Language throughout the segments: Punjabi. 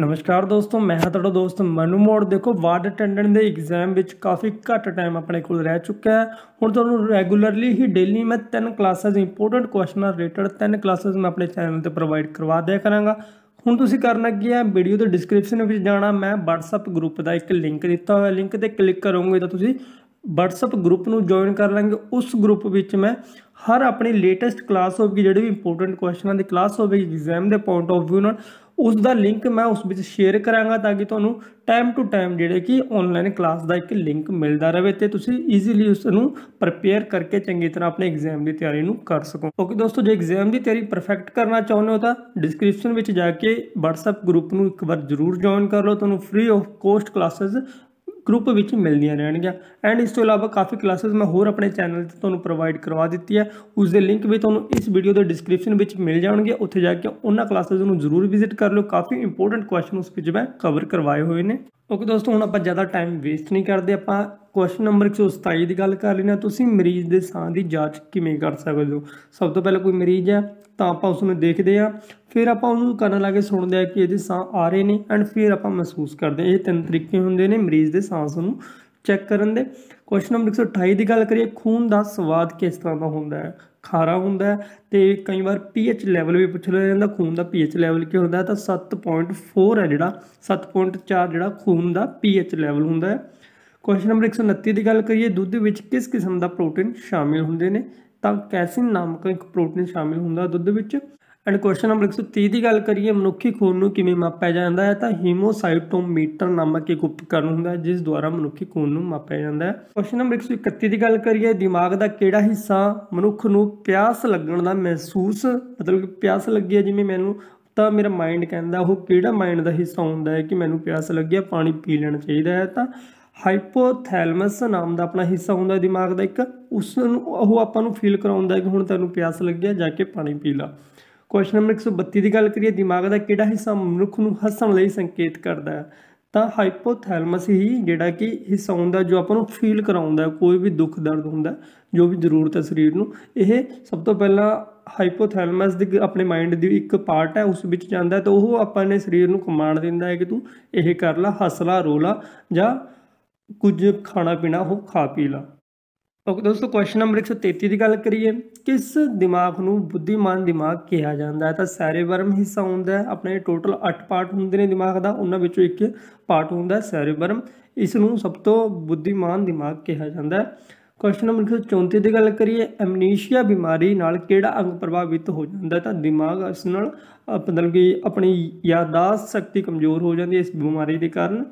ਨਮਸਕਾਰ ਦੋਸਤੋ ਮੈਂ ਹਾਂ ਤੁਹਾਡਾ ਦੋਸਤ ਮਨੂ ਮੋੜ ਦੇਖੋ ਵਾਰਡ ਅਟੈਂਡੈਂਟ ਦੇ ਐਗਜ਼ਾਮ ਵਿੱਚ ਕਾਫੀ ਘੱਟ ਟਾਈਮ ਆਪਣੇ ਕੋਲ ਰਹਿ ਚੁੱਕਾ ਹੈ ਹੁਣ ਤੁਹਾਨੂੰ ਰੈਗੂਲਰਲੀ ਹੀ ਡੇਲੀ ਮੈਂ ਤਿੰਨ ਕਲਾਸਾਂ ਇੰਪੋਰਟੈਂਟ ਕੁਐਸਚਨ ਰਿਲੇਟਡ ਤਿੰਨ ਕਲਾਸਾਂ ਮੈਂ ਆਪਣੇ ਚੈਨਲ ਤੇ ਪ੍ਰੋਵਾਈਡ ਕਰਵਾ ਦਿਆ ਕਰਾਂਗਾ ਹੁਣ ਤੁਸੀਂ ਕਰਨਾ ਕੀ ਹੈ ਵੀਡੀਓ ਦੇ ਡਿਸਕ੍ਰਿਪਸ਼ਨ ਵਿੱਚ ਜਾਣਾ ਮੈਂ WhatsApp ਗਰੁੱਪ ਦਾ ਇੱਕ ਲਿੰਕ ਦਿੱਤਾ ਹੋਇਆ ਲਿੰਕ ਤੇ ਕਲਿੱਕ ਕਰੋਗੇ ਤਾਂ ਤੁਸੀਂ WhatsApp ਗਰੁੱਪ ਨੂੰ ਜੁਆਇਨ ਕਰ ਲਾਂਗੇ ਉਸ ਗਰੁੱਪ ਵਿੱਚ ਮੈਂ ਹਰ ਆਪਣੀ ਲੇਟੈਸਟ ਕਲਾਸ ਹੋਵੇਗੀ ਜਿਹੜੇ ਵੀ ਇੰਪੋਰਟੈਂਟ ਕੁਐਸਚਨਾਂ ਦੀ ਕਲਾਸ ਹੋਵੇਗੀ ਐਗਜ਼ਾਮ ਦੇ ਪੁਆਇੰਟ ਆਫ ਵਿਊ ਨਾਲ ਉਸ ਦਾ ਲਿੰਕ ਮੈਂ ਉਸ ਵਿੱਚ ਸ਼ੇਅਰ ਕਰਾਂਗਾ ਤਾਂ ਕਿ ਤੁਹਾਨੂੰ ਟਾਈਮ ਟੂ ਟਾਈਮ ਜਿਹੜੇ ਕਿ ਆਨਲਾਈਨ ਕਲਾਸ ਦਾ ਇੱਕ ਲਿੰਕ ਮਿਲਦਾ ਰਹੇ ਤੇ ਤੁਸੀਂ ਈਜ਼ੀਲੀ ਉਸ ਨੂੰ ਪ੍ਰਪੇਅਰ ਕਰਕੇ ਚੰਗੀ ਤਰ੍ਹਾਂ ਆਪਣੇ ਐਗਜ਼ਾਮ ਦੀ ਤਿਆਰੀ ਨੂੰ ਕਰ ਸਕੋ ਓਕੇ ਦੋਸਤੋ ਜੇ ਐਗਜ਼ਾਮ ਦੀ ਤਿਆਰੀ ਪਰਫੈਕਟ ਕਰਨਾ ਚਾਹੁੰਦੇ ਹੋ ਤਾਂ ਡਿਸਕ੍ਰਿਪਸ਼ਨ ਵਿੱਚ ਜਾ ਕੇ WhatsApp ਗਰੁੱਪ ਨੂੰ ਇੱਕ ਵਾਰ ਜ਼ਰੂਰ ਜੁਆਇਨ ਕਰ ਲਓ ਤੁਹਾਨੂੰ free of cost classes group ਵਿੱਚ ਮਿਲਦੀਆਂ ਰਹਿਣਗੀਆਂ ਐਂਡ ਇਸ ਤੋਂ ਇਲਾਵਾ ਕਾਫੀ ਕਲਾਸਿਸ ਮੈਂ ਹੋਰ ਆਪਣੇ ਚੈਨਲ ਤੇ ਤੁਹਾਨੂੰ ਪ੍ਰੋਵਾਈਡ ਕਰਵਾ ਦਿੱਤੀ ਹੈ ਉਸ ਦੇ ਲਿੰਕ ਵੀ ਤੁਹਾਨੂੰ ਇਸ ਵੀਡੀਓ ਦੇ ਡਿਸਕ੍ਰਿਪਸ਼ਨ ਵਿੱਚ ਮਿਲ ਜਾਣਗੇ ਉੱਥੇ ਜਾ ਕੇ ਉਹਨਾਂ ਕਲਾਸਿਸ ਨੂੰ ਜ਼ਰੂਰ ਵਿਜ਼ਿਟ ਕਰ ਲਓ ਕਾਫੀ ਇੰਪੋਰਟੈਂਟ ਕੁਐਸਚਨ ਉਸ ਵਿੱਚ ਮੈਂ ਕਵਰ ਕਰਵਾਏ ਹੋਏ ਨੇ ਓਕੇ ਦੋਸਤੋ ਹੁਣ ਆਪਾਂ ਜ਼ਿਆਦਾ ਟਾਈਮ ਵੇਸਟ ਨਹੀਂ ਕਰਦੇ ਆਪਾਂ ਕੁਐਸਚਨ ਨੰਬਰ 127 ਦੀ ਗੱਲ ਕਰ ਲੈਣਾ ਤੁਸੀਂ ਮਰੀਜ਼ ਦੇ ਸਾਹ ਦੀ ਜਾਂਚ ਕਿਵੇਂ ਕਰ ਸਕਦੇ ਹੋ ਸਭ ਤੋਂ ਪਹਿਲਾਂ ਕੋਈ ਮਰੀਜ਼ ਹੈ ਤਾਂ ਆਪਾਂ ਉਸ ਨੂੰ ਦੇਖਦੇ ਆ ਫਿਰ ਆਪਾਂ ਉਹਨੂੰ ਕਰਨ ਲੱਗੇ ਸੁਣਦੇ ਆ ਕਿ ਇਹਦੇ ਸਾਹ ਆ ਰਹੇ ਨੇ ਐਂਡ ਫਿਰ ਆਪਾਂ ਮਹਿਸੂਸ ਕਰਦੇ ਇਹ ਤਿੰਨ ਤਰੀਕੇ ਹੁੰਦੇ ਨੇ ਮਰੀਜ਼ ਦੇ ਸਾਹ ਨੂੰ ਚੈੱਕ ਕਰਨ ਦੇ ਕੁਐਸਚਨ ਨੰਬਰ 128 ਦੀ ਗੱਲ ਕਰੀਏ ਖੂਨ ਦਾ ਸਵਾਦ ਕਿਸ ਤਰ੍ਹਾਂ ਦਾ ਹੁੰਦਾ ਹੈ ਖਾਰਾ ਹੁੰਦਾ ਹੈ ਤੇ ਕਈ ਵਾਰ ਪੀਐਚ ਲੈਵਲ ਵੀ ਪੁੱਛ ਲਿਆ ਜਾਂਦਾ ਖੂਨ ਦਾ ਪੀਐਚ ਲੈਵਲ ਕੀ ਹੁੰਦਾ ਤਾਂ 7.4 ਹੈ ਜਿਹੜਾ 7.4 ਜਿਹੜਾ ਖੂਨ ਦਾ ਪੀਐਚ ਲੈਵਲ ਹੁੰਦਾ ਹੈ ਕੁਐਸਚਨ ਨੰਬਰ 129 ਦੀ ਗੱਲ ਕਰੀਏ ਦੁੱਧ ਵਿੱਚ ਕਿਸ ਕਿਸਮ ਦਾ ਪ੍ਰੋਟੀਨ ਸ਼ਾਮਿਲ ਹੁੰਦੇ ਨੇ ਤਾਂ ਕੈਸਿਨ ਨਾਮਕ ਇੱਕ ਪ੍ਰੋਟੀਨ ਸ਼ਾਮਿਲ ਹੁੰਦਾ ਦੁੱਧ ਵਿੱਚ ਐਂਡ ਕੁਐਸਚਨ ਨੰਬਰ 130 ਦੀ ਗੱਲ ਕਰੀਏ ਮਨੁੱਖੀ ਖੂਨ ਨੂੰ ਕਿਵੇਂ ਮਾਪਿਆ ਜਾਂਦਾ ਹੈ ਤਾਂ ਹੀਮੋਸਾਈਟੋਮੀਟਰ ਨਾਮਕ ਇੱਕ ਉਪਕਰਨ ਹੁੰਦਾ ਜਿਸ ਦੁਆਰਾ ਮਨੁੱਖੀ ਖੂਨ ਨੂੰ ਮਾਪਿਆ ਜਾਂਦਾ ਹੈ ਕੁਐਸਚਨ ਨੰਬਰ 131 ਦੀ ਗੱਲ ਕਰੀਏ ਦਿਮਾਗ ਦਾ ਕਿਹੜਾ ਹਿੱਸਾ ਮਨੁੱਖ ਨੂੰ ਪਿਆਸ ਲੱਗਣ ਦਾ ਮਹਿਸੂਸ ਮਤਲਬ ਕਿ ਪਿਆਸ ਲੱਗੀ ਹੈ ਜਿਵੇਂ ਮੈਨੂੰ ਤਾਂ ਮੇਰਾ ਮਾਈਂਡ ਕਹਿੰਦਾ ਉਹ ਕਿਹੜਾ ਮਾਈਂਡ ਦਾ ਹਿੱਸਾ ਹੁੰਦਾ ਹੈ ਕਿ ਮੈਨੂੰ ਪਿਆਸ ਲੱਗੀ ਹੈ ਪਾਣੀ ਪੀ ਲੈਣਾ ਚਾਹੀਦਾ ਹੈ ਤਾਂ ਹਾਈਪੋਥੈਲਮਸ ਨਾਮ ਦਾ ਆਪਣਾ ਹਿੱਸਾ ਹੁੰਦਾ ਦਿਮਾਗ ਦਾ ਇੱਕ ਉਸ ਨੂੰ ਉਹ ਆਪਾਂ ਨੂੰ ਫੀਲ ਕਰਾਉਂਦਾ ਹੈ ਕਿ ਹੁਣ ਤੈਨੂੰ ਪਿਆਸ ਹੈ ਜਾ ਕੇ ਪਾਣੀ ਪੀ ਲਾ ਕੁਐਸਚਨ ਨੰਬਰ 132 ਦੀ ਗੱਲ ਕਰੀਏ ਦਿਮਾਗ ਦਾ ਕਿਹੜਾ ਹਿੱਸਾ ਮਨੁੱਖ ਨੂੰ ਹੱਸਣ ਲਈ ਸੰਕੇਤ ਕਰਦਾ ਹੈ ਤਾਂ ਹਾਈਪੋਥੈਲਮਸ ਹੀ ਜਿਹੜਾ ਕਿ ਹਿੱਸਾ ਹੁੰਦਾ ਜੋ ਆਪਾਂ ਨੂੰ ਫੀਲ ਕਰਾਉਂਦਾ ਕੋਈ ਵੀ ਦੁੱਖ ਦਰਦ ਹੁੰਦਾ ਜੋ ਵੀ ਜ਼ਰੂਰਤ ਹੈ ਸਰੀਰ ਨੂੰ ਇਹ ਸਭ ਤੋਂ ਪਹਿਲਾਂ ਹਾਈਪੋਥੈਲਮਸ ਦੀ ਆਪਣੇ ਮਾਈਂਡ ਦੀ ਇੱਕ ਪਾਰਟ ਹੈ ਉਸ ਵਿੱਚ ਜਾਂਦਾ ਤਾਂ ਉਹ ਆਪਾਂ ਨੇ ਸਰੀਰ ਨੂੰ ਕਮਾਂਡ ਦਿੰਦਾ ਹੈ ਕਿ ਤੂੰ ਇਹ ਕਰ ਲੈ ਹੱਸ ਲਾ ਰੋ ਲਾ ਜਾਂ ਕੁਝ ਖਾਣਾ ਪੀਣਾ ਉਹ ਖਾ ਪੀ ਲਾ ਓਕੇ ਦੋਸਤੋ ਕੁਐਸਚਨ ਨੰਬਰ 133 ਦੀ ਗੱਲ ਕਰੀਏ ਕਿਸ ਦਿਮਾਗ ਨੂੰ ਬੁੱਧੀਮਾਨ ਦਿਮਾਗ ਕਿਹਾ ਜਾਂਦਾ ਹੈ ਤਾਂ ਸੈਰੇਬਰਮ ਹਿੱਸਾ ਹੁੰਦਾ ਹੈ ਆਪਣੇ ਟੋਟਲ 8 ਪਾਰਟ ਹੁੰਦੇ ਨੇ ਦਿਮਾਗ ਦਾ ਉਹਨਾਂ ਵਿੱਚੋਂ ਇੱਕ ਪਾਰਟ ਹੁੰਦਾ ਹੈ ਸੈਰੇਬਰਮ ਇਸ ਨੂੰ ਸਭ ਤੋਂ ਬੁੱਧੀਮਾਨ ਦਿਮਾਗ ਕਿਹਾ ਜਾਂਦਾ ਹੈ ਕੁਐਸਚਨ ਨੰਬਰ 134 ਦੀ ਗੱਲ ਕਰੀਏ ਐਮਨੀਸ਼ੀਆ ਬਿਮਾਰੀ ਨਾਲ ਕਿਹੜਾ ਅੰਗ ਪ੍ਰਭਾਵਿਤ ਹੋ ਜਾਂਦਾ ਤਾਂ ਦਿਮਾਗ ਇਸ ਨਾਲ ਮਤਲਬ ਕਿ ਆਪਣੀ ਯਾਦਦਾਸ਼ਤ ਸ਼ਕਤੀ ਕਮਜ਼ੋਰ ਹੋ ਜਾਂਦੀ ਹੈ ਇਸ ਬਿਮਾਰੀ ਦੇ ਕਾਰਨ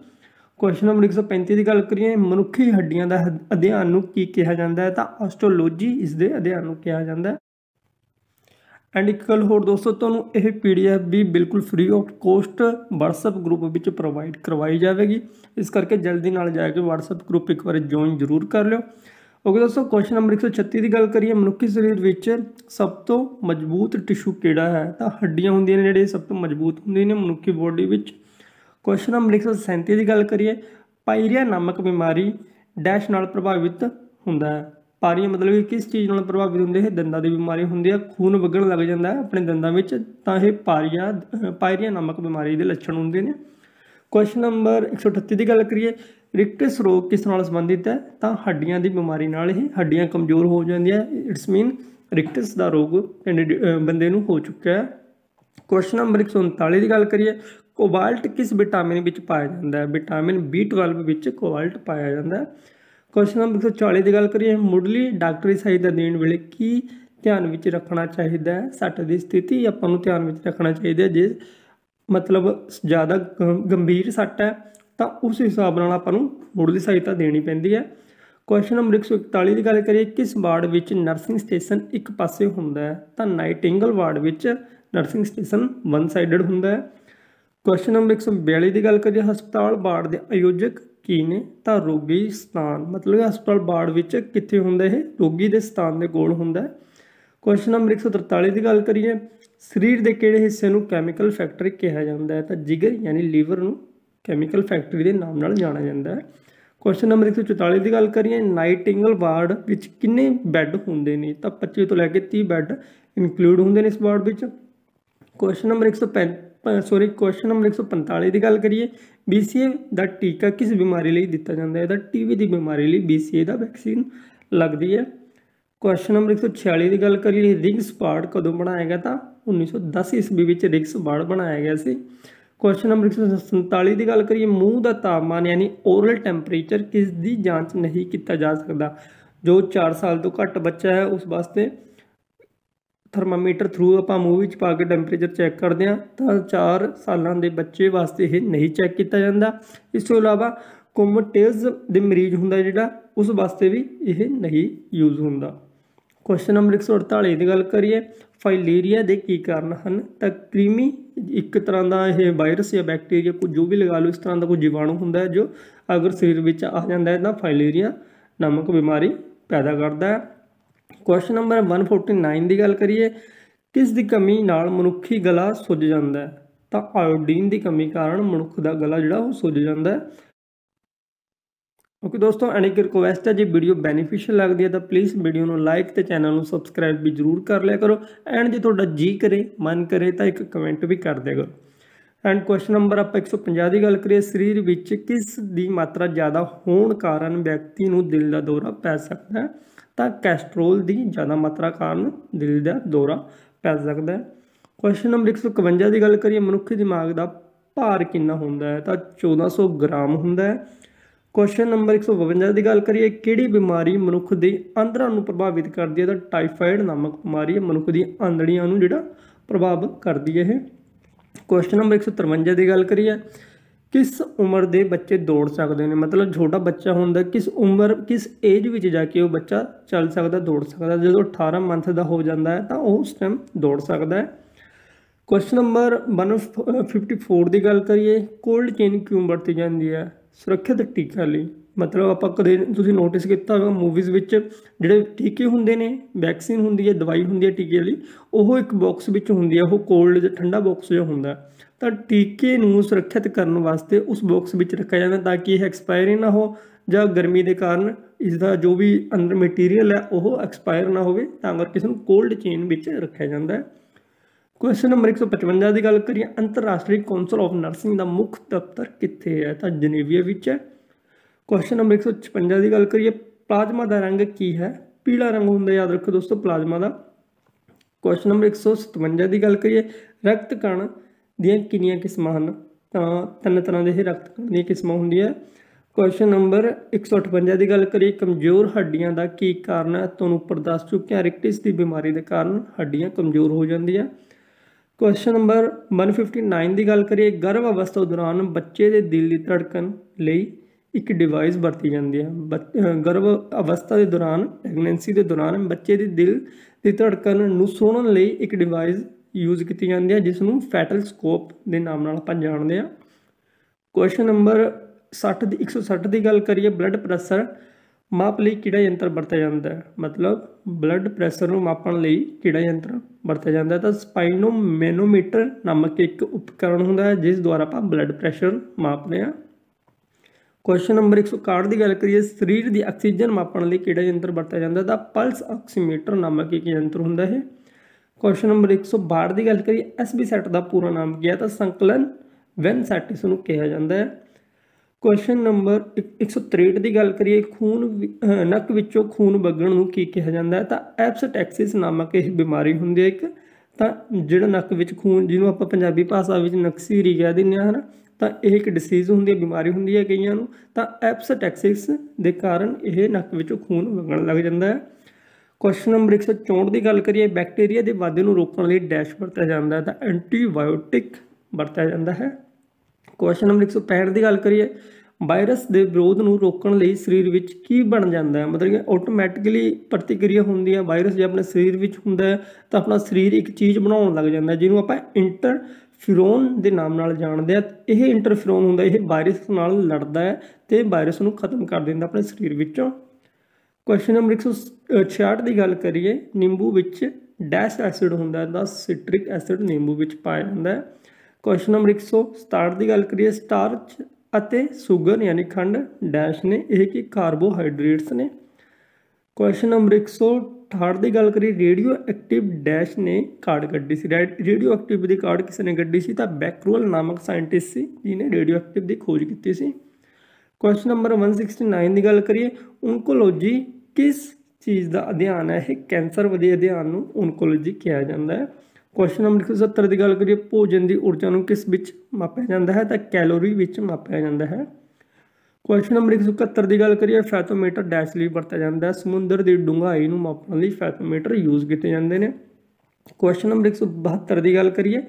ਕੁਐਸਚਨ ਨੰਬਰ 135 ਦੀ ਗੱਲ ਕਰੀਏ ਮਨੁੱਖੀ ਹੱਡੀਆਂ ਦਾ ਅਧਿਐਨ ਨੂੰ ਕੀ ਕਿਹਾ ਜਾਂਦਾ ਹੈ ਤਾਂ ਆਸਟ੍ਰੋਲੋਜੀ ਇਸ ਦੇ ਅਧਿਐਨ ਨੂੰ ਕਿਹਾ ਜਾਂਦਾ ਹੈ ਐਂਡ ਇੱਕ ਗੱਲ ਹੋਰ ਦੋਸਤੋ ਤੁਹਾਨੂੰ ਇਹ ਪੀਡੀਐਫ ਵੀ ਬਿਲਕੁਲ free of cost WhatsApp group ਵਿੱਚ ਪ੍ਰੋਵਾਈਡ ਕਰਵਾਈ ਜਾਵੇਗੀ ਇਸ ਕਰਕੇ ਜਲਦੀ ਨਾਲ ਜਾ ਕੇ WhatsApp ਗਰੁੱਪ ਇੱਕ ਵਾਰ ਜੁਆਇਨ ਜ਼ਰੂਰ ਕਰ ਲਿਓ ਓਕੇ ਦੋਸਤੋ ਕੁਐਸਚਨ ਨੰਬਰ 136 ਦੀ ਗੱਲ ਕਰੀਏ ਮਨੁੱਖੀ ਸਰੀਰ ਵਿੱਚ ਸਭ ਤੋਂ ਮਜ਼ਬੂਤ ਟਿਸ਼ੂ ਕਿਹੜਾ ਹੈ ਤਾਂ ਹੱਡੀਆਂ ਹੁੰਦੀਆਂ ਨੇ ਜਿਹੜੇ ਸਭ ਤੋਂ ਮਜ਼ਬੂਤ ਹੁੰਦੀਆਂ ਨੇ ਮਨੁੱਖੀ ਬੋਡੀ ਵਿੱਚ ਕੁਐਸਚਨ ਨੰਬਰ 137 ਦੀ ਗੱਲ ਕਰੀਏ ਪਾਇਰੀਆ ਨਾਮਕ ਬਿਮਾਰੀ ਡੈਸ਼ ਨਾਲ ਪ੍ਰਭਾਵਿਤ ਹੁੰਦਾ ਹੈ ਪਾਇਰੀਆ ਮਤਲਬ ਕਿ ਕਿਸ ਚੀਜ਼ ਨਾਲ ਪ੍ਰਭਾਵਿਤ ਹੁੰਦੇ ਹੈ ਦੰਦਾਂ ਦੀ ਬਿਮਾਰੀ ਹੁੰਦੀ ਹੈ ਖੂਨ ਵਗਣ ਲੱਗ ਜਾਂਦਾ ਹੈ ਆਪਣੇ ਦੰਦਾਂ ਵਿੱਚ ਤਾਂ ਇਹ ਪਾਇਰੀਆ ਪਾਇਰੀਆ ਨਾਮਕ ਬਿਮਾਰੀ ਦੇ ਲੱਛਣ ਹੁੰਦੇ ਨੇ ਕੁਐਸਚਨ ਨੰਬਰ 138 ਦੀ ਗੱਲ ਕਰੀਏ ਰਿਕਟਸ ਰੋਗ ਕਿਸ ਨਾਲ ਸੰਬੰਧਿਤ ਹੈ ਤਾਂ ਹੱਡੀਆਂ ਦੀ ਬਿਮਾਰੀ ਨਾਲ ਇਹ ਹੱਡੀਆਂ ਕਮਜ਼ੋਰ ਹੋ ਜਾਂਦੀਆਂ ਇਟਸ ਮੀਨ ਰਿਕਟਸ ਦਾ ਰੋਗ ਬੰਦੇ ਨੂੰ ਹੋ ਚੁੱਕਾ ਹੈ ਕੁਐਸਚਨ ਨੰਬਰ 139 ਦੀ ਗੱਲ ਕਰੀਏ ਕੋਬਾਲਟ ਕਿਸ ਵਿਟਾਮਿਨ ਵਿੱਚ ਪਾਇਆ ਜਾਂਦਾ ਹੈ ਵਿਟਾਮਿਨ B12 ਵਿੱਚ ਕੋਬਾਲਟ ਪਾਇਆ ਜਾਂਦਾ ਹੈ ਕੁਐਸਚਨ ਨੰਬਰ 140 ਦੀ ਗੱਲ ਕਰੀਏ ਮੁੱਢਲੀ ਡਾਕਟਰੀ ਸਹਾਇਤਾ ਦੇਣ ਵੇਲੇ ਕੀ ਧਿਆਨ ਵਿੱਚ ਰੱਖਣਾ ਚਾਹੀਦਾ ਹੈ ਸੱਟ ਦੀ ਸਥਿਤੀ ਆਪਾਂ ਨੂੰ ਧਿਆਨ ਵਿੱਚ ਰੱਖਣਾ ਚਾਹੀਦਾ ਜੇ ਮਤਲਬ ਜ਼ਿਆਦਾ ਗੰਭੀਰ ਸੱਟ ਹੈ ਤਾਂ ਉਸ ਹਿਸਾਬ ਨਾਲ ਆਪਾਂ ਨੂੰ ਮੁੱਢਲੀ ਸਹਾਇਤਾ ਦੇਣੀ ਪੈਂਦੀ ਹੈ ਕੁਐਸਚਨ ਨੰਬਰ 141 ਦੀ ਗੱਲ ਕਰੀਏ ਕਿਸ ਵਾਰਡ ਵਿੱਚ ਨਰਸਿੰਗ ਸਟੇਸ਼ਨ ਇੱਕ ਪਾਸੇ ਹੁੰਦਾ ਹੈ ਤਾਂ ਨਾਈਟਿੰਗਲ ਵਾਰਡ ਵਿੱਚ ਨਰਸਿੰਗ ਸਟੇਸ਼ਨ ਵਨ ਸਾਈਡਡ ਹੁੰਦਾ ਹੈ ਕੁਐਸਚਨ ਨੰਬਰ 142 ਦੀ ਗੱਲ ਕਰੀਏ ਹਸਪਤਾਲ ਬਾੜ ਦੇ ਆਯੋਜਕ ਕੀ ਨੇ ਤਾਂ ਰੋਗੀ ਸਥਾਨ ਮਤਲਬ ਹਸਪਤਾਲ ਬਾੜ ਵਿੱਚ ਕਿੱਥੇ ਹੁੰਦਾ ਇਹ ਰੋਗੀ ਦੇ ਸਥਾਨ ਦੇ ਕੋਲ ਹੁੰਦਾ ਹੈ ਕੁਐਸਚਨ ਨੰਬਰ 143 ਦੀ ਗੱਲ ਕਰੀਏ ਸਰੀਰ ਦੇ ਕਿਹੜੇ ਹਿੱਸੇ ਨੂੰ ਕੈਮੀਕਲ ਫੈਕਟਰੀ ਕਿਹਾ ਜਾਂਦਾ ਹੈ ਤਾਂ ਜਿਗਰ ਯਾਨੀ ਲੀਵਰ ਨੂੰ ਕੈਮੀਕਲ ਫੈਕਟਰੀ ਦੇ ਨਾਮ ਨਾਲ ਜਾਣਿਆ ਜਾਂਦਾ ਹੈ ਕੁਐਸਚਨ ਨੰਬਰ 144 ਦੀ ਗੱਲ ਕਰੀਏ ਨਾਈਟਿੰਗਲ ਵਾਰਡ ਵਿੱਚ ਕਿੰਨੇ ਬੈੱਡ ਹੁੰਦੇ ਨੇ ਤਾਂ 25 ਤੋਂ ਲੈ ਕੇ 30 ਬੈੱਡ ਇਨਕਲੂਡ ਹੁੰਦੇ ਨੇ ਇਸ ਵਾਰਡ ਵਿੱਚ question number sorry question number 145 ਦੀ ਗੱਲ ਕਰੀਏ BCA ਦਾ ਟੀਕਾ ਕਿਸ ਬਿਮਾਰੀ ਲਈ ਦਿੱਤਾ ਜਾਂਦਾ ਹੈ ਇਹਦਾ ਟੀਵੀ ਦੀ ਬਿਮਾਰੀ ਲਈ BCA ਦਾ ਵੈਕਸੀਨ ਲੱਗਦੀ ਹੈ ਕੁਐਸਚਨ ਨੰਬਰ 146 ਦੀ ਗੱਲ ਕਰੀਏ ਰਿੰਗ ਸਪਾਟ ਕਦੋਂ ਬਣਾਇਆ ਗਿਆ ਤਾਂ 1910 ਈਸਵੀ ਵਿੱਚ ਰਿੰਗ ਸਪਾਟ ਬਣਾਇਆ ਗਿਆ ਸੀ ਕੁਐਸਚਨ ਨੰਬਰ 147 ਦੀ ਗੱਲ ਕਰੀਏ ਮੂੰਹ ਦਾ ਤਾਪਮਾਨ ਯਾਨੀ ਓਰਲ ਟੈਂਪਰੇਚਰ ਕਿਸ ਦੀ ਜਾਂਚ ਨਹੀਂ ਕੀਤਾ ਜਾ ਸਕਦਾ ਜੋ 4 ਸਾਲ ਤੋਂ ਘੱਟ ਬੱਚਾ ਹੈ ਉਸ ਵਾਸਤੇ ਥਰਮਾਮੀਟਰ ਥਰੂ ਆਪਾਂ ਮੂੰਹ ਵਿੱਚ ਪਾ ਕੇ ਟੈਂਪਰੇਚਰ ਚੈੱਕ ਕਰਦੇ ਆ ਤਾਂ 4 ਸਾਲਾਂ ਦੇ ਬੱਚੇ ਵਾਸਤੇ ਇਹ ਨਹੀਂ ਚੈੱਕ ਕੀਤਾ ਜਾਂਦਾ ਇਸ ਤੋਂ ਇਲਾਵਾ ਕੋਮਟੇਜ਼ ਦੇ ਮਰੀਜ਼ ਹੁੰਦਾ ਜਿਹੜਾ ਉਸ ਵਾਸਤੇ ਵੀ ਇਹ ਨਹੀਂ ਯੂਜ਼ ਹੁੰਦਾ ਕੁਐਸਚਨ ਨੰਬਰ 148 ਦੀ ਗੱਲ ਕਰੀਏ ਫਾਈਲੇਰੀਆ ਦੇ ਕੀ ਕਾਰਨ ਹਨ ਤਾਂ ਕ੍ਰੀਮੀ ਇੱਕ ਤਰ੍ਹਾਂ ਦਾ ਇਹ ਵਾਇਰਸ ਜਾਂ ਬੈਕਟੀਰੀਆ ਕੋ ਜੋ ਵੀ ਲਗਾ ਲਓ ਇਸ ਤਰ੍ਹਾਂ ਦਾ ਕੋਈ ਜੀਵਾਣੂ ਹੁੰਦਾ ਹੈ ਜੋ ਅਗਰ ਸਰੀਰ ਵਿੱਚ ਆ ਜਾਂਦਾ ਹੈ ਤਾਂ ਫਾਈਲੇਰੀਆ ਨਾਮਕ ਬਿਮਾਰੀ ਪੈਦਾ ਕਰਦਾ ਹੈ ਕੁਐਸਚਨ ਨੰਬਰ 149 ਦੀ ਗੱਲ ਕਰੀਏ ਕਿਸ ਦੀ ਕਮੀ ਨਾਲ ਮਨੁੱਖੀ ਗਲਾ ਸੁੱਜ ਜਾਂਦਾ ਹੈ ਤਾਂ ਆਇਓਡੀਨ ਦੀ ਕਮੀ ਕਾਰਨ ਮਨੁੱਖ ਦਾ ਗਲਾ ਜਿਹੜਾ ਉਹ ਸੁੱਜ ਜਾਂਦਾ ਹੈ ਓਕੇ ਦੋਸਤੋ ਕਿ ਰਿਕੁਐਸਟ ਹੈ ਜੇ ਵੀਡੀਓ ਬੈਨੀਫੀਸ਼ੀਅਲ ਲੱਗਦੀ ਹੈ ਤਾਂ ਪਲੀਜ਼ ਵੀਡੀਓ ਨੂੰ ਲਾਈਕ ਤੇ ਚੈਨਲ ਨੂੰ ਸਬਸਕ੍ਰਾਈਬ ਵੀ ਜਰੂਰ ਕਰ ਲਿਆ ਕਰੋ ਐਂਡ ਜੇ ਤੁਹਾਡਾ ਜੀ ਕਰੇ ਮਨ ਕਰੇ ਤਾਂ ਇੱਕ ਕਮੈਂਟ ਵੀ ਕਰ ਦਿਆ ਕਰੋ ਐਂਡ ਕੁਐਸਚਨ ਨੰਬਰ ਆਪਾਂ 150 ਦੀ ਗੱਲ ਕਰੀਏ ਸਰੀਰ ਵਿੱਚ ਕਿਸ ਦੀ ਮਾਤਰਾ ਜ਼ਿਆਦਾ ਹੋਣ ਕਾਰਨ ਵਿਅਕਤੀ ਨੂੰ ਦਿਲ ਦਾ ਦੌਰਾ ਪੈ ਸਕਦਾ ਹੈ ਤਾਂ ਕੈਸਟਰੋਲ ਦੀ ਜ਼ਿਆਦਾ ਮਾਤਰਾ ਕਾਰਨ ਦਿਲ ਦਾ ਦੌਰਾ ਪੈ ਸਕਦਾ ਹੈ ਕੁਐਸਚਨ ਨੰਬਰ 151 ਦੀ ਗੱਲ ਕਰੀਏ ਮਨੁੱਖੀ ਦਿਮਾਗ ਦਾ ਭਾਰ ਕਿੰਨਾ ਹੁੰਦਾ ਹੈ ਤਾਂ 1400 ਗ੍ਰਾਮ ਹੁੰਦਾ ਹੈ ਕੁਐਸਚਨ ਨੰਬਰ 152 ਦੀ ਗੱਲ ਕਰੀਏ ਕਿਹੜੀ ਬਿਮਾਰੀ ਮਨੁੱਖ ਦੇ ਅੰਦਰਾਂ ਨੂੰ ਪ੍ਰਭਾਵਿਤ ਕਰਦੀ ਹੈ ਤਾਂ ਟਾਈਫਾਇਡ ਨਾਮਕ ਬਿਮਾਰੀ ਮਨੁੱਖ ਦੀ ਆਂਦੜੀਆਂ ਨੂੰ ਜਿਹੜਾ ਪ੍ਰਭਾਵ ਕਰਦੀ ਹੈ ਇਹ ਕੁਐਸਚਨ ਨੰਬਰ 153 ਦੀ ਗੱਲ ਕਰੀਏ ਕਿਸ ਉਮਰ ਦੇ ਬੱਚੇ ਦੌੜ ਸਕਦੇ ਨੇ ਮਤਲਬ ਛੋਟਾ ਬੱਚਾ ਹੁੰਦਾ ਕਿਸ ਉਮਰ ਕਿਸ ਏਜ ਵਿੱਚ ਜਾ ਕੇ ਉਹ ਬੱਚਾ ਚੱਲ ਸਕਦਾ ਦੌੜ ਸਕਦਾ ਜਦੋਂ 18 ਮੰਥ ਦਾ ਹੋ ਜਾਂਦਾ ਹੈ ਤਾਂ ਉਹ ਉਸ ਟਾਈਮ ਦੌੜ ਸਕਦਾ ਹੈ ਕੁਐਸਚਨ ਨੰਬਰ 154 ਦੀ ਗੱਲ ਕਰੀਏ ਕੋਲਡ ਚੇਨ ਕਿਉਂ ਵਰਤੀ ਜਾਂਦੀ ਹੈ ਸੁਰੱਖਿਅਤ ਟੀਕਾ ਲਈ ਮਤਲਬ ਆਪਾਂ ਕਦੇ ਤੁਸੀਂ ਨੋਟਿਸ ਕੀਤਾ ਹੋਗਾ ਮੂਵੀਜ਼ ਵਿੱਚ ਜਿਹੜੇ ਟੀਕੇ ਹੁੰਦੇ ਨੇ ਵੈਕਸੀਨ ਹੁੰਦੀ ਹੈ ਦਵਾਈ ਹੁੰਦੀ ਹੈ ਟੀਕੇ ਵਾਲੀ ਉਹ ਇੱਕ ਬਾਕਸ ਵਿੱਚ ਹੁੰਦੀ ਹੈ ਉਹ ਕੋਲਡ ਜਾਂ ਠੰਡਾ ਬਾਕਸ ਜਿਹਾ ਹੁੰਦਾ ਤਾਂ ਟੀਕੇ ਨੂੰ ਸੁਰੱਖਿਅਤ ਕਰਨ ਵਾਸਤੇ ਉਸ ਬਾਕਸ ਵਿੱਚ ਰੱਖਿਆ ਜਾਂਦਾ ਤਾਂ ਕਿ ਇਹ ਐਕਸਪਾਇਰ ਨਾ ਹੋ ਜਾਂ ਗਰਮੀ ਦੇ ਕਾਰਨ ਇਸ ਦਾ ਜੋ ਵੀ ਅੰਦਰ ਮਟੀਰੀਅਲ ਹੈ ਉਹ ਐਕਸਪਾਇਰ ਨਾ ਹੋਵੇ ਤਾਂ ਕਰਕੇ ਇਸ ਨੂੰ ਕੋਲਡ ਚੇਨ ਵਿੱਚ ਰੱਖਿਆ ਜਾਂਦਾ ਹੈ ਕੁਐਸਚਨ ਨੰਬਰ 155 ਦੀ ਗੱਲ ਕਰੀਏ ਅੰਤਰਰਾਸ਼ਟਰੀ ਕਾਉਂਸਲ ਆਫ ਨਰਸਿੰਗ ਦਾ ਮੁੱਖ ਦਫ਼ਤਰ ਕਿੱਥੇ ਹੈ ਤਾਂ ਜਨੇਵੀਆ ਵਿੱਚ ਹੈ ਕੁਐਸਚਨ ਨੰਬਰ 156 ਦੀ ਗੱਲ ਕਰੀਏ ਪਲਾਜ਼ਮਾ ਦਾ ਰੰਗ ਕੀ ਹੈ ਪੀਲਾ ਰੰਗ ਹੁੰਦਾ ਯਾਦ ਰੱਖੋ ਦੋਸਤੋ ਪਲਾਜ਼ਮਾ ਦਾ ਕੁਐਸਚਨ ਨੰਬਰ 157 ਦੀ ਗੱਲ ਕਰੀਏ ਰਕਤ ਕਣ ਦੀਆਂ ਕਿੰਨੀਆਂ ਕਿਸਮਾਂ ਹਨ ਤਾਂ ਤਿੰਨ ਤਰ੍ਹਾਂ ਦੇ ਇਹ ਰਕਤ ਕਣ ਦੀਆਂ ਕਿਸਮਾਂ ਹੁੰਦੀਆਂ ਕੁਐਸਚਨ ਨੰਬਰ 158 ਦੀ ਗੱਲ ਕਰੀਏ ਕਮਜ਼ੋਰ ਹੱਡੀਆਂ ਦਾ ਕੀ ਕਾਰਨ ਹੈ ਤੁਹਾਨੂੰ ਉੱਪਰ ਦੱਸ ਚੁੱਕਿਆ ਰਿਕਟਿਸ ਦੀ ਬਿਮਾਰੀ ਦੇ ਕਾਰਨ ਹੱਡੀਆਂ ਕਮਜ਼ੋਰ ਹੋ ਜਾਂਦੀਆਂ ਕੁਐਸਚਨ ਨੰਬਰ 159 ਦੀ ਗੱਲ ਕਰੀਏ ਗਰਭ ਅਵਸਥਾ ਦੌਰਾਨ ਬੱਚੇ ਦੇ ਦਿਲ ਦੀ ਧੜਕਣ ਲਈ ਇੱਕ ਡਿਵਾਈਸ ਵਰਤੀ ਜਾਂਦੀ ਹੈ ਗਰਭ ਅਵਸਥਾ ਦੇ ਦੌਰਾਨ ਪ੍ਰੈਗਨੈਂਸੀ ਦੇ ਦੌਰਾਨ ਬੱਚੇ ਦੇ ਦਿਲ ਦੀ ਧੜਕਣ ਨੂੰ ਸੁਣਨ ਲਈ ਇੱਕ ਡਿਵਾਈਸ ਯੂਜ਼ ਕੀਤੀ ਜਾਂਦੀ ਹੈ ਜਿਸ ਨੂੰ ਫੈਟਲ ਸਕੋਪ ਦੇ ਨਾਮ ਨਾਲ ਆਪਾਂ ਜਾਣਦੇ ਹਾਂ ਕੁਐਸਚਨ ਨੰਬਰ 60 ਦੀ 160 ਦੀ ਗੱਲ ਕਰੀਏ ਬਲੱਡ ਪ੍ਰੈਸ਼ਰ ਮਾਪ ਲਈ ਕਿਹੜਾ ਯੰਤਰ ਵਰਤਿਆ ਜਾਂਦਾ ਹੈ ਮਤਲਬ ਬਲੱਡ ਪ੍ਰੈਸ਼ਰ ਨੂੰ ਮਾਪਣ ਲਈ ਕਿਹੜਾ ਯੰਤਰ ਵਰਤਿਆ ਜਾਂਦਾ ਹੈ ਤਾਂ ਸਪਾਈਨੋਮੈਨੋਮੀਟਰ ਨਾਮਕ ਇੱਕ ਉਪਕਰਣ ਹੁੰਦਾ ਹੈ ਜਿਸ ਦੁਆਰਾ ਆਪਾਂ ਬਲੱਡ ਪ੍ਰੈਸ਼ਰ ਮਾਪਦੇ ਹਾਂ ਕੁਐਸਚਨ ਨੰਬਰ 161 ਦੀ ਗੱਲ ਕਰੀਏ ਸਰੀਰ ਦੀ ਆਕਸੀਜਨ ਮਾਪਣ ਲਈ ਕਿਹੜਾ ਯੰਤਰ ਵਰਤਿਆ ਜਾਂਦਾ ਤਾਂ ਪਲਸ ਆਕਸੀਮੀਟਰ ਨਾਮਕ ਇੱਕ ਯੰਤਰ ਹੁੰਦਾ ਹੈ ਕੁਐਸਚਨ ਨੰਬਰ 162 ਦੀ ਗੱਲ ਕਰੀਏ ਐਸਬੀ ਸੈਟ ਦਾ ਪੂਰਾ ਨਾਮ ਕੀ ਹੈ ਤਾਂ ਸੰਕਲਨ ਵੈਨ ਸੈਟ ਇਸ ਨੂੰ ਕਿਹਾ ਜਾਂਦਾ ਹੈ ਕੁਐਸਚਨ ਨੰਬਰ 163 ਦੀ ਗੱਲ ਕਰੀਏ ਖੂਨ ਨੱਕ ਵਿੱਚੋਂ ਖੂਨ ਵਗਣ ਨੂੰ ਕੀ ਕਿਹਾ ਜਾਂਦਾ ਹੈ ਤਾਂ ਐਪਸਟੈਕਸਿਸ ਨਾਮਕ ਇਹ ਬਿਮਾਰੀ ਹੁੰਦੀ ਹੈ ਇੱਕ ਤਾਂ ਜਿਹੜਾ ਨੱਕ ਵਿੱਚ ਖੂਨ ਜਿਹਨੂੰ ਆਪਾਂ ਪੰਜਾਬੀ ਭਾਸ਼ਾ ਵਿੱਚ ਨਕਸੀ ਰੀਗਾ ਹਾਂ ਹਨਾ ਤਾਂ ਇਹ ਇੱਕ ਡਿਸੀਜ਼ ਹੁੰਦੀ ਹੈ ਬਿਮਾਰੀ ਹੁੰਦੀ ਹੈ ਕਈਆਂ ਨੂੰ ਤਾਂ ਐਪਸਟੈਕਸਿਸ ਦੇ ਕਾਰਨ ਇਹ ਨੱਕ ਵਿੱਚੋਂ ਖੂਨ ਵਗਣ ਲੱਗ ਜਾਂਦਾ ਹੈ ਕੁਐਸਚਨ ਨੰਬਰ 164 ਦੀ ਗੱਲ ਕਰੀਏ ਬੈਕਟੀਰੀਆ ਦੇ ਵਾਧੇ ਨੂੰ ਰੋਕਣ ਲਈ ਡੈਸ਼ ਵਰਤਿਆ ਜਾਂਦਾ ਹੈ ਤਾਂ ਐਂਟੀਬਾਇਓਟਿਕ ਵਰਤਿਆ ਜਾਂਦਾ ਹੈ ਕੁਐਸਚਨ ਨੰਬਰ 165 ਦੀ ਗੱਲ ਕਰੀਏ ਵਾਇਰਸ ਦੇ ਵਿਰੋਧ ਨੂੰ ਰੋਕਣ ਲਈ ਸਰੀਰ ਵਿੱਚ ਕੀ ਬਣ ਜਾਂਦਾ ਹੈ ਮਤਲਬ ਕਿ ਆਟੋਮੈਟਿਕਲੀ ਪ੍ਰਤੀਕਿਰਿਆ ਹੁੰਦੀ ਹੈ ਵਾਇਰਸ ਜੇ ਆਪਣੇ ਸਰੀਰ ਵਿੱਚ ਹੁੰਦਾ ਹੈ ਤਾਂ ਆਪਣਾ ਸਰੀਰ ਇੱਕ ਚੀਜ਼ ਬਣਾਉਣ ਲੱਗ ਜਾਂਦਾ ਜਿਹਨੂੰ ਆਪਾਂ ਇੰਟਰ ਫਿਰੋਨ ਦੇ ਨਾਮ ਨਾਲ ਜਾਣਦੇ ਆ ਇਹ ਇੰਟਰਫਿਰੋਨ ਹੁੰਦਾ ਇਹ ਵਾਇਰਸ ਨਾਲ ਲੜਦਾ ਹੈ ਤੇ ਵਾਇਰਸ ਨੂੰ ਖਤਮ ਕਰ ਦਿੰਦਾ ਆਪਣੇ ਸਰੀਰ ਵਿੱਚੋਂ ਕੁਐਸਚਨ ਨੰਬਰ 166 ਦੀ ਗੱਲ ਕਰੀਏ ਨਿੰਬੂ ਵਿੱਚ ਡੈਸ਼ ਐਸਿਡ ਹੁੰਦਾ ਹੈ ਦਾ ਸਿਟ੍ਰਿਕ ਐਸਿਡ ਨਿੰਬੂ ਵਿੱਚ ਪਾਇਆ ਜਾਂਦਾ ਹੈ ਕੁਐਸਚਨ ਨੰਬਰ 167 ਦੀ ਗੱਲ ਕਰੀਏ ਸਟਾਰਚ ਅਤੇ ਸ਼ੂਗਰ ਯਾਨੀ ਖੰਡ ਡੈਸ਼ ਨੇ ਇਹ ਕੀ ਕਾਰਬੋਹਾਈਡਰੇਟਸ ਨੇ ਕੁਐਸਚਨ ਨੰਬਰ 100 ਥਰਡ ਦੀ ਗੱਲ ਕਰੀ ਰੇਡੀਓ ਐਕਟਿਵ ਡੈਸ਼ ਨੇ ਕਾਰਡ ਗੱਡੀ ਸੀ ਰੇਡੀਓ ਐਕਟਿਵ ਦੀ ਕਾਰਡ ਕਿਸ ਨੇ ਗੱਡੀ ਸੀ ਤਾਂ ਬੈਕਰੂਅਲ ਨਾਮਕ ਸਾਇੰਟਿਸਟ ਸੀ ਜਿਨੇ ਰੇਡੀਓ ਐਕਟਿਵ ਦੀ ਖੋਜ ਕੀਤੀ ਸੀ ਕੁਐਸਚਨ ਨੰਬਰ 169 ਦੀ ਗੱਲ ਕਰੀਏ ਓਨਕੋਲੋਜੀ ਕਿਸ ਚੀਜ਼ ਦਾ ਅਧਿਐਨ ਹੈ ਇਹ ਕੈਂਸਰ ਵਧੇ ਅਧਿਐਨ ਨੂੰ ਓਨਕੋਲੋਜੀ ਕਿਹਾ ਜਾਂਦਾ ਹੈ ਕੁਐਸਚਨ ਨੰਬਰ 170 ਦੀ ਗੱਲ ਕਰੀਏ ਭੋਜਨ ਦੀ ਊਰਜਾ ਨੂੰ ਕਿਸ ਵਿੱਚ ਮਾਪਿਆ ਜਾਂਦਾ ਹੈ ਤਾਂ ਕੈਲੋਰੀ ਵਿੱਚ ਮਾਪਿਆ ਜਾਂਦਾ ਹੈ ਕੁਐਸਚਨ ਨੰਬਰ 171 ਦੀ ਗੱਲ ਕਰੀਏ ਫੈਥੋਮੀਟਰ ਡੈਸ਼ ਲਈ ਵਰਤਿਆ ਜਾਂਦਾ ਹੈ ਸਮੁੰਦਰ ਦੀ ਡੂੰਘਾਈ ਨੂੰ ਮਾਪਣ ਲਈ ਫੈਥੋਮੀਟਰ ਯੂਜ਼ ਕੀਤੇ ਜਾਂਦੇ ਨੇ ਕੁਐਸਚਨ ਨੰਬਰ 172 ਦੀ ਗੱਲ ਕਰੀਏ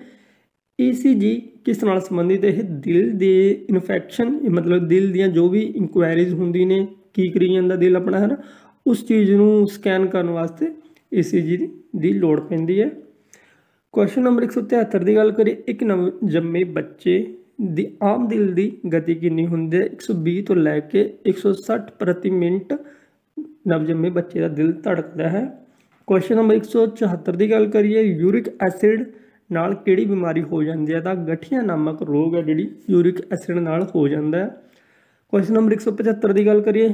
ECG ਕਿਸ ਨਾਲ ਸੰਬੰਧਿਤ ਇਹ ਦਿਲ ਦੇ ਇਨਫੈਕਸ਼ਨ ਮਤਲਬ ਦਿਲ ਦੀਆਂ ਜੋ ਵੀ ਇਨਕੁਆਇਰੀਜ਼ ਹੁੰਦੀ ਨੇ ਕੀ ਕਰੀ ਜਾਂਦਾ ਦਿਲ ਆਪਣਾ ਹੈ ਨਾ ਉਸ ਚੀਜ਼ ਨੂੰ ਸਕੈਨ ਕਰਨ ਵਾਸਤੇ ECG ਦੀ ਲੋੜ ਪੈਂਦੀ ਹੈ ਕੁਐਸਚਨ ਨੰਬਰ 173 ਦੀ ਗੱਲ ਕਰੀਏ ਇੱਕ ਨਵ ਜੰਮੇ ਬੱਚੇ ਦੀ ਆਮ ਦਿਲ ਦੀ ਗਤੀ ਕਿੰਨੀ ਹੁੰਦੀ ਹੈ 120 ਤੋਂ ਲੈ ਕੇ 160 ਪ੍ਰਤੀ ਮਿੰਟ ਨਵਜੰਮੇ ਬੱਚੇ ਦਾ ਦਿਲ ਧੜਕਦਾ ਹੈ ਕੁਐਸਚਨ ਨੰਬਰ 174 ਦੀ ਗੱਲ ਕਰੀਏ ਯੂਰਿਕ ਐਸਿਡ ਨਾਲ ਕਿਹੜੀ ਬਿਮਾਰੀ ਹੋ ਜਾਂਦੀ ਹੈ ਤਾਂ ਗਠੀਆ ਨਾਮਕ ਰੋਗ ਹੈ ਜਿਹੜੀ ਯੂਰਿਕ ਐਸਿਡ ਨਾਲ ਹੋ ਜਾਂਦਾ ਹੈ ਕੁਐਸਚਨ ਨੰਬਰ 175 ਦੀ ਗੱਲ ਕਰੀਏ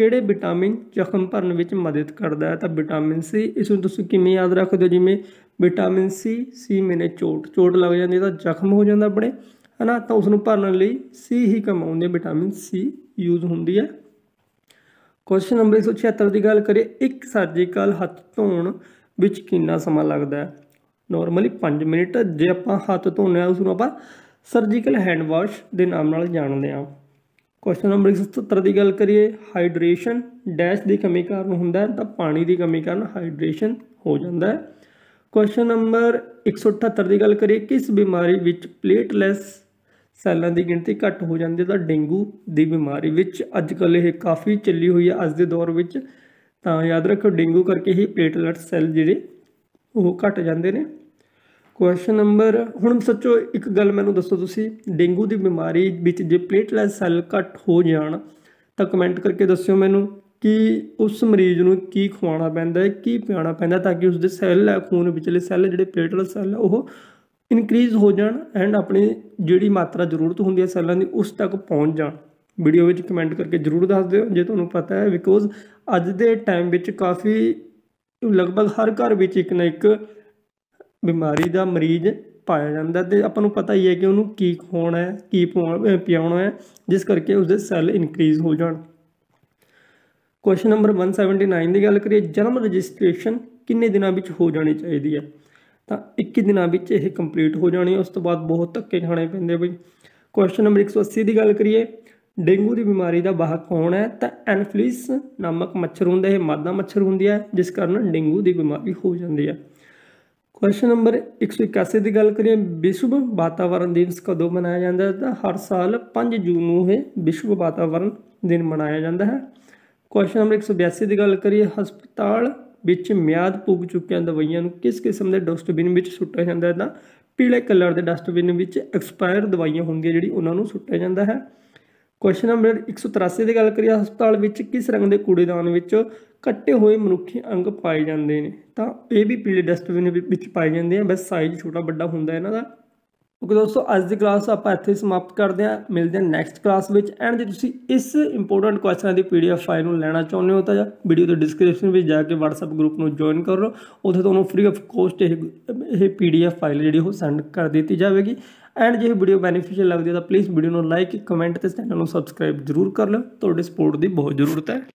ਕਿਹੜੇ ਵਿਟਾਮਿਨ ਜ਼ਖਮ ਭਰਨ ਵਿੱਚ ਮਦਦ ਕਰਦਾ ਹੈ ਤਾਂ ਵਿਟਾਮਿਨ ਸੀ ਇਸ ਨੂੰ ਤੁਸੀਂ ਕਿਵੇਂ ਯਾਦ ਰੱਖਦੇ ਹੋ ਜਿਵੇਂ ਵਿਟਾਮਿਨ ਸੀ ਸੀ ਮੈਨੇ ਚੋਟ ਚੋਟ ਲੱਗ ਜਾਂਦੀ ਤਾਂ ਜ਼ਖਮ ਹੋ ਜਾਂਦਾ ਆਪਣੇ ਹਨਾ ਤਾਂ ਉਸ ਨੂੰ ਭਰਨ ਲਈ ਸੀ ਹੀ ਕਮਾਉਂਦੇ ਵਿਟਾਮਿਨ ਸੀ ਯੂਜ਼ ਹੁੰਦੀ ਹੈ ਕੁਐਸਚਨ ਨੰਬਰ 176 ਦੀ ਗੱਲ ਕਰੀਏ ਇੱਕ ਸਰਜੀਕਲ ਹੱਥ ਧੋਣ ਵਿੱਚ ਕਿੰਨਾ ਸਮਾਂ ਲੱਗਦਾ ਹੈ ਨਾਰਮਲੀ 5 ਮਿੰਟ ਜੇ ਆਪਾਂ ਹੱਥ ਧੋਣਿਆ ਉਸ ਨੂੰ ਆਪਾਂ ਸਰਜੀਕਲ ਹੈਂਡ ਵਾਸ਼ ਦੇ ਨਾਮ ਨਾਲ ਜਾਣਦੇ ਆ ਕੁਐਸਚਨ ਨੰਬਰ 177 ਦੀ ਗੱਲ ਕਰੀਏ ਹਾਈਡਰੇਸ਼ਨ ਡੈਸ਼ ਦੀ ਕਮੀ ਕਾਰਨ ਹੁੰਦਾ ਤਾਂ ਪਾਣੀ ਦੀ ਕਮੀ ਕਾਰਨ ਹਾਈਡਰੇਸ਼ਨ ਹੋ ਜਾਂਦਾ ਹੈ ਕੁਐਸਚਨ ਨੰਬਰ 178 ਦੀ ਗੱਲ ਕਰੀਏ ਕਿਸ ਬਿਮਾਰੀ ਵਿੱਚ ਪਲੇਟਲੈਸ ਸੈੱਲਾਂ ਦੀ ਗਿਣਤੀ ਘੱਟ ਹੋ ਜਾਂਦੀ ਤਾਂ ਡੇਂਗੂ ਦੀ ਬਿਮਾਰੀ ਵਿੱਚ ਅੱਜ ਕੱਲ ਇਹ ਕਾਫੀ ਚੱਲੀ ਹੋਈ ਹੈ ਅੱਜ ਦੇ ਦੌਰ ਵਿੱਚ ਤਾਂ ਯਾਦ ਰੱਖੋ ਡੇਂਗੂ ਕਰਕੇ ਹੀ ਪਲੇਟਲੈਟ ਸੈੱਲ ਜਿਹੜੇ ਉਹ ਘਟ ਜਾਂਦੇ ਨੇ ਕੁਐਸਚਨ ਨੰਬਰ ਹੁਣ ਸੱਚੋ ਇੱਕ ਗੱਲ ਮੈਨੂੰ ਦੱਸੋ ਤੁਸੀਂ ਡੇਂਗੂ ਦੀ ਬਿਮਾਰੀ ਵਿੱਚ ਜੇ ਪਲੇਟਲੈਟ ਸੈੱਲ ਘਟ ਹੋ ਜਾਣ ਤਾਂ ਕਮੈਂਟ ਕਰਕੇ ਦੱਸਿਓ ਮੈਨੂੰ ਕਿ ਉਸ ਮਰੀਜ਼ ਨੂੰ ਕੀ ਖਵਾਉਣਾ ਪੈਂਦਾ ਹੈ ਕੀ ਪਿਆਉਣਾ ਪੈਂਦਾ ਤਾਂ ਕਿ ਉਸ ਦੇ ਸੈੱਲ ਖੂਨ ਵਿੱਚਲੇ ਸੈੱਲ ਜਿਹੜੇ ਪਲੇਟਲੈਟ ਸੈੱਲ ਉਹ ਇਨਕਰੀਜ਼ ਹੋ ਜਾਣ ਐਂਡ ਆਪਣੀ ਜਿਹੜੀ ਮਾਤਰਾ ਜ਼ਰੂਰਤ ਹੁੰਦੀ ਹੈ ਸੈੱਲਾਂ ਦੀ ਉਸ ਤੱਕ ਪਹੁੰਚ ਜਾਣ ਵੀਡੀਓ ਵਿੱਚ ਕਮੈਂਟ ਕਰਕੇ ਜ਼ਰੂਰ ਦੱਸ ਦਿਓ ਜੇ ਤੁਹਾਨੂੰ ਪਤਾ ਹੈ ਬਿਕੋਜ਼ ਅੱਜ ਦੇ ਟਾਈਮ ਵਿੱਚ ਕਾਫੀ ਲਗਭਗ ਹਰ ਘਰ ਵਿੱਚ ਇੱਕ ਨਾ ਇੱਕ ਬਿਮਾਰੀ ਦਾ ਮਰੀਜ਼ ਪਾਇਆ ਜਾਂਦਾ ਤੇ ਆਪਾਂ ਨੂੰ ਪਤਾ ਹੀ ਹੈ ਕਿ ਉਹਨੂੰ ਕੀ ਖਾਣਾ ਹੈ ਕੀ ਪੀਣਾ ਹੈ ਜਿਸ ਕਰਕੇ ਉਸਦੇ ਸੈੱਲ ਇਨਕਰੀਜ਼ ਹੋ ਜਾਣ ਕੁਐਸਚਨ ਨੰਬਰ 179 ਦੀ ਗੱਲ ਕਰੀਏ ਜਨਮ ਰਜਿਸਟ੍ਰੇਸ਼ਨ ਕਿੰਨੇ ਦਿਨਾਂ ਵਿੱਚ ਹੋ ਜਾਣੀ ਚਾਹੀਦੀ ਹੈ ਤਾਂ 21 ਦਿਨਾਂ ਵਿੱਚ ਇਹ ਕੰਪਲੀਟ ਹੋ ਜਾਣੀ ਉਸ ਤੋਂ ਬਾਅਦ ਬਹੁਤ ਧੱਕੇ ਖਾਣੇ ਪੈਂਦੇ ਬਈ ਕੁਐਸਚਨ ਨੰਬਰ 180 ਦੀ ਗੱਲ ਕਰੀਏ ਡੇਂਗੂ ਦੀ ਬਿਮਾਰੀ ਦਾ ਵਾਹਕ ਕੌਣ ਹੈ ਤਾਂ ਐਨਫਲਿਸ ਨਾਮਕ ਮੱਛਰ ਹੁੰਦਾ ਹੈ ਮਾਦਾ ਮੱਛਰ ਹੁੰਦੀ ਹੈ ਜਿਸ ਕਾਰਨ ਡੇਂਗੂ ਦੀ ਬਿਮਾਰੀ ਹੋ ਜਾਂਦੀ ਹੈ ਕੁਐਸਚਨ ਨੰਬਰ 181 ਦੀ ਗੱਲ ਕਰੀਏ ਵਿਸ਼ਵ ਵਾਤਾਵਰਣ ਦਿਵਸ ਕਦੋਂ ਮਨਾਇਆ ਜਾਂਦਾ ਹੈ ਤਾਂ ਹਰ ਸਾਲ 5 ਜੂਨ ਨੂੰ ਇਹ ਵਿਸ਼ਵ ਵਾਤਾਵਰਣ ਦਿਨ ਮਨਾਇਆ ਜਾਂਦਾ ਹੈ ਕੁਐਸਚਨ ਨੰਬਰ 182 ਦੀ ਗੱਲ ਕਰੀਏ ਹਸਪਤਾਲ ਵਿੱਚ ਮਿਆਦ ਪੁੱਗ ਚੁੱਕੀਆਂ ਦਵਾਈਆਂ ਨੂੰ ਕਿਸ ਕਿਸਮ ਦੇ ਡਸਟਬਿਨ ਵਿੱਚ ਸੁੱਟਿਆ ਜਾਂਦਾ ਹੈ ਤਾਂ ਪੀਲੇ ਕਲਰ ਦੇ ਡਸਟਬਿਨ ਵਿੱਚ ਐਕਸਪਾਇਰ ਦਵਾਈਆਂ ਹੁੰਦੀਆਂ ਜਿਹੜੀ ਉਹਨਾਂ ਨੂੰ ਸੁੱਟਿਆ ਜਾਂਦਾ ਹੈ ਕੁਐਸਚਨ ਨੰਬਰ 183 ਦੀ ਗੱਲ ਕਰੀਏ ਹਸਪਤਾਲ ਵਿੱਚ ਕਿਸ ਰੰਗ ਦੇ ਕੂੜੇਦਾਨ ਵਿੱਚ ਕੱਟੇ ਹੋਏ ਮਨੁੱਖੀ ਅੰਗ ਪਾਏ ਜਾਂਦੇ ਨੇ ਤਾਂ ਇਹ ਵੀ ਪੀਲੇ ਡਸਟਬਿਨ ਵਿੱਚ ਪਾਏ ਜਾਂਦੇ ਆ ਬਸ ਸਾਈਜ਼ ਛੋਟਾ ਵੱਡਾ ਹੁੰਦਾ ਇਹਨਾਂ ਦਾ ਓਕੇ ਦੋਸਤੋ ਅੱਜ ਦੀ ਕਲਾਸ ਆਪਾਂ ਇੱਥੇ ਸਮਾਪਤ ਕਰਦੇ ਹਾਂ ਮਿਲਦੇ ਹਾਂ ਨੈਕਸਟ ਕਲਾਸ ਵਿੱਚ ਐਂਡ ਜੇ ਤੁਸੀਂ ਇਸ ਇੰਪੋਰਟੈਂਟ ਕੁਐਸਚਨਾਂ ਦੀ ਪੀਡੀਐਫ ਫਾਈਲ ਨੂੰ ਲੈਣਾ ਚਾਹੁੰਦੇ ਹੋ ਤਾਂ ਵੀਡੀਓ ਦੇ ਡਿਸਕ੍ਰਿਪਸ਼ਨ ਵਿੱਚ ਜਾ ਕੇ WhatsApp ਗਰੁੱਪ ਨੂੰ ਜੁਆਇਨ ਕਰ ਲਓ ਉੱਥੇ ਤੁਹਾਨੂੰ ਫ੍ਰੀ ਆਫ ਕੋਸਟ ਇਹ ਇਹ ਪੀਡੀਐਫ ਫਾਈਲ ਜਿਹੜੀ ਉਹ ਸੈਂਡ ਕਰ ਦਿੱਤੀ ਜਾਵੇਗੀ ਐਂਡ ਜੇ ਇਹ ਵੀਡੀਓ ਬੈਨੀਫੀਸ਼ੀਅਲ ਲੱਗਦੀ ਹੈ ਤਾਂ ਪਲੀਜ਼ ਵੀਡੀਓ ਨੂੰ ਲਾਈਕ ਕਮੈਂਟ ਤੇ ਚੈਨਲ ਨੂੰ ਸਬਸਕ੍ਰਾਈਬ ਜ਼ਰੂਰ ਕਰ ਲਓ ਤੁਹਾਡੇ ਸਪੋਰਟ ਦੀ ਬਹੁਤ ਜ਼ਰੂਰਤ ਹੈ